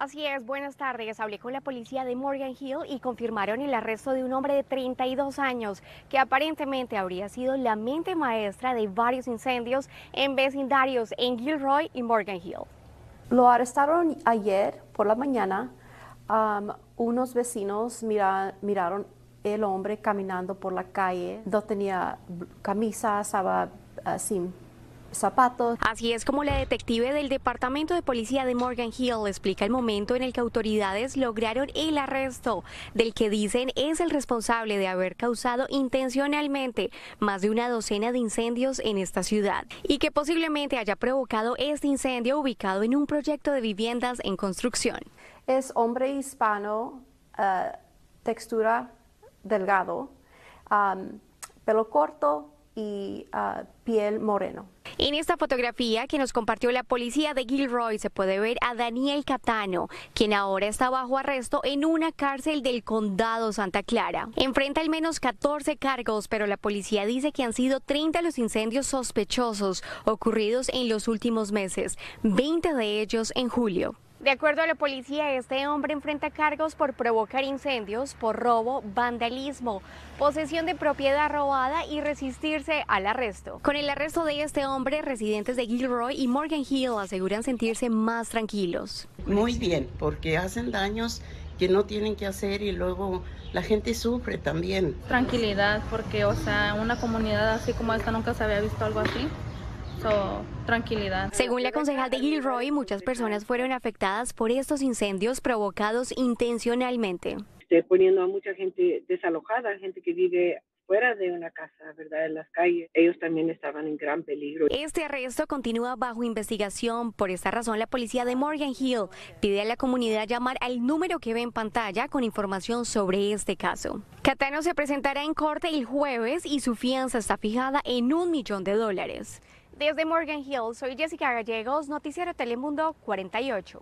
Así es, buenas tardes. Hablé con la policía de Morgan Hill y confirmaron el arresto de un hombre de 32 años que aparentemente habría sido la mente maestra de varios incendios en vecindarios en Gilroy y Morgan Hill. Lo arrestaron ayer por la mañana. unos vecinos miraron el hombre caminando por la calle. No tenía camisa, estaba así. Ah, zapatos. Así es como la detective del Departamento de Policía de Morgan Hill explica el momento en el que autoridades lograron el arresto del que dicen es el responsable de haber causado intencionalmente más de una docena de incendios en esta ciudad y que posiblemente haya provocado este incendio ubicado en un proyecto de viviendas en construcción. Es hombre hispano, eh, textura delgado, pelo corto y ah, piel moreno. En esta fotografía que nos compartió la policía de Gilroy se puede ver a Daniel Catano, quien ahora está bajo arresto en una cárcel del condado Santa Clara. Enfrenta al menos 14 cargos, pero la policía dice que han sido 30 los incendios sospechosos ocurridos en los últimos meses, 20 de ellos en julio. De acuerdo a la policía, este hombre enfrenta cargos por provocar incendios, por robo, vandalismo, posesión de propiedad robada y resistirse al arresto. Con el arresto de este hombre, residentes de Gilroy y Morgan Hill aseguran sentirse más tranquilos. Muy bien, porque hacen daños que no tienen que hacer y luego la gente sufre también. Tranquilidad, porque o sea, una comunidad así como esta nunca se había visto algo así. So, tranquilidad. Según la concejal de Gilroy, muchas personas fueron afectadas por estos incendios provocados intencionalmente. Estoy poniendo a mucha gente desalojada, gente que vive fuera de una casa, ¿verdad? En las calles. Ellos también estaban en gran peligro. Este arresto continúa bajo investigación. Por esta razón, la policía de Morgan Hill pide a la comunidad llamar al número que ve en pantalla con información sobre este caso. Catano se presentará en corte el jueves y su fianza está fijada en un millón de dólares. Desde Morgan Hill, soy Jessica Gallegos, Noticiero Telemundo 48.